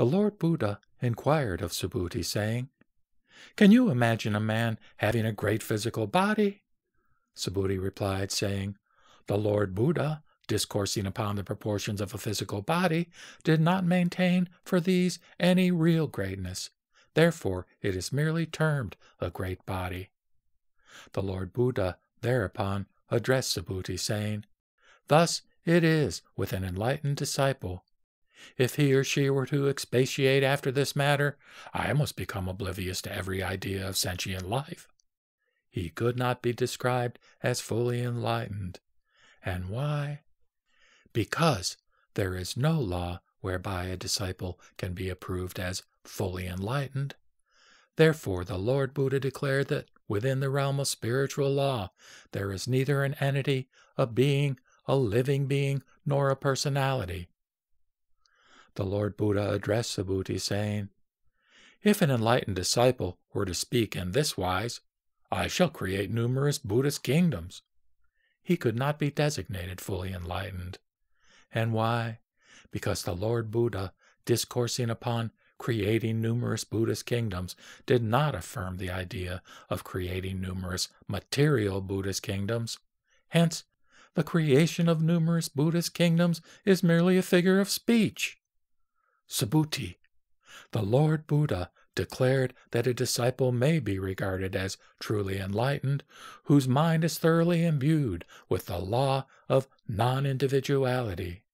the Lord Buddha inquired of Subhuti, saying, Can you imagine a man having a great physical body? Subhuti replied, saying, The Lord Buddha, discoursing upon the proportions of a physical body, did not maintain for these any real greatness. Therefore, it is merely termed a great body. The Lord Buddha thereupon addressed Subhuti, saying, Thus it is with an enlightened disciple if he or she were to expatiate after this matter, I must become oblivious to every idea of sentient life. He could not be described as fully enlightened. And why? Because there is no law whereby a disciple can be approved as fully enlightened. Therefore, the Lord Buddha declared that within the realm of spiritual law, there is neither an entity, a being, a living being, nor a personality the Lord Buddha addressed Subhuti, saying, If an enlightened disciple were to speak in this wise, I shall create numerous Buddhist kingdoms. He could not be designated fully enlightened. And why? Because the Lord Buddha, discoursing upon creating numerous Buddhist kingdoms, did not affirm the idea of creating numerous material Buddhist kingdoms. Hence, the creation of numerous Buddhist kingdoms is merely a figure of speech. Sabuti. The Lord Buddha declared that a disciple may be regarded as truly enlightened, whose mind is thoroughly imbued with the law of non individuality.